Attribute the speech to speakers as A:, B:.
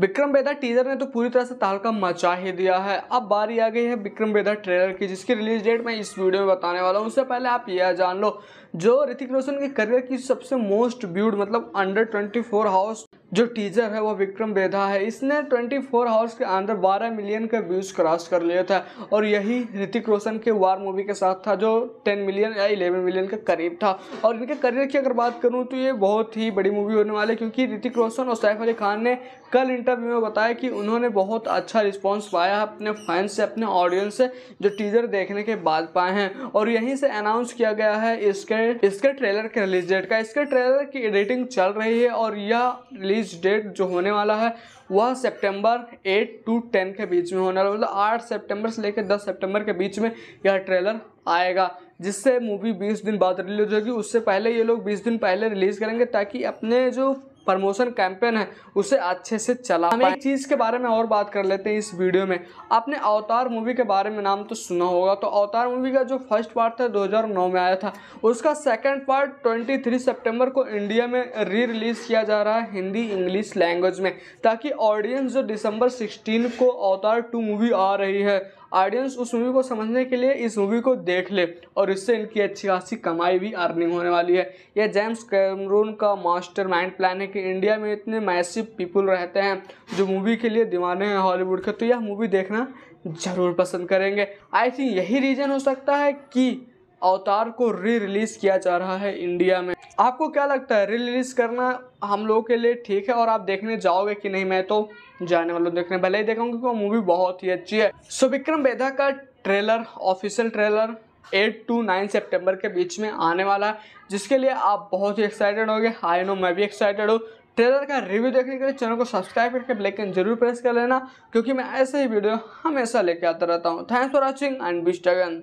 A: विक्रम बेदा टीजर ने तो पूरी तरह से तहलका मचा ही दिया है अब बारी आ गई है विक्रम बेदा ट्रेलर की जिसकी रिलीज डेट मैं इस वीडियो में बताने वाला हूँ उससे पहले आप यह जान लो जो ऋतिक रोशन के करियर की सबसे मोस्ट व्यूड मतलब अंडर ट्वेंटी फोर हाउस जो टीजर है वो विक्रम बेधा है इसने 24 फोर आवर्स के अंदर 12 मिलियन का व्यूज क्रॉस कर लिया था और यही ऋतिक रोशन के वार मूवी के साथ था जो 10 मिलियन या 11 मिलियन के करीब था और इनके करियर की अगर बात करूँ तो ये बहुत ही बड़ी मूवी होने वाली है क्योंकि ऋतिक रोशन और सैफ अली खान ने कल इंटरव्यू में बताया कि उन्होंने बहुत अच्छा रिस्पॉन्स पाया है अपने फैंस से अपने ऑडियंस से जो टीजर देखने के बाद पाए हैं और यहीं से अनाउंस किया गया है इसके इसके ट्रेलर के रिलीज डेट का इसके ट्रेलर की एडिटिंग चल रही है और यह रिलीज रिलीज डेट जो होने वाला है वह सितंबर 8 टू 10 के बीच में होने वाला मतलब 8 सितंबर से लेकर 10 सितंबर के बीच में यह ट्रेलर आएगा जिससे मूवी 20 दिन बाद रिलीज होगी उससे पहले ये लोग 20 दिन पहले रिलीज़ करेंगे ताकि अपने जो प्रमोशन कैंपेन है उसे अच्छे से चला हम एक चीज़ के बारे में और बात कर लेते हैं इस वीडियो में आपने अवतार मूवी के बारे में नाम तो सुना होगा तो अवतार मूवी का जो फर्स्ट पार्ट था 2009 में आया था उसका सेकंड पार्ट 23 सितंबर को इंडिया में री रिलीज़ किया जा रहा है हिंदी इंग्लिश लैंग्वेज में ताकि ऑडियंस जो दिसंबर सिक्सटीन को अवतार टू मूवी आ रही है ऑडियंस उस मूवी को समझने के लिए इस मूवी को देख ले और इससे इनकी अच्छी खासी कमाई भी अर्निंग होने वाली है यह जेम्स कैमरून का मास्टर माइंड प्लान है कि इंडिया में इतने मैसिव पीपल रहते हैं जो मूवी के लिए दीवाने हैं हॉलीवुड के तो यह मूवी देखना ज़रूर पसंद करेंगे आई थिंक यही रीज़न हो सकता है कि अवतार को री रिलीज़ किया जा रहा है इंडिया में आपको क्या लगता है री रिलीज़ करना हम लोगों के लिए ठीक है और आप देखने जाओगे कि नहीं मैं तो जाने वाला हूँ देखने भले ही देखा क्योंकि वो मूवी बहुत ही अच्छी है सो विक्रम बेधा का trailer official trailer eight to nine September के बीच में आने वाला है जिसके लिए आप बहुत ही एक्साइटेड होंगे हाई नो मैं भी एक्साइटेड हूँ ट्रेलर का रिव्यू देखने के लिए चैनल को सब्सक्राइब करके बेलाइकन जरूर प्रेस कर लेना क्योंकि मैं ऐसे ही वीडियो हमेशा लेके आता रहता हूँ thanks for watching and Bisht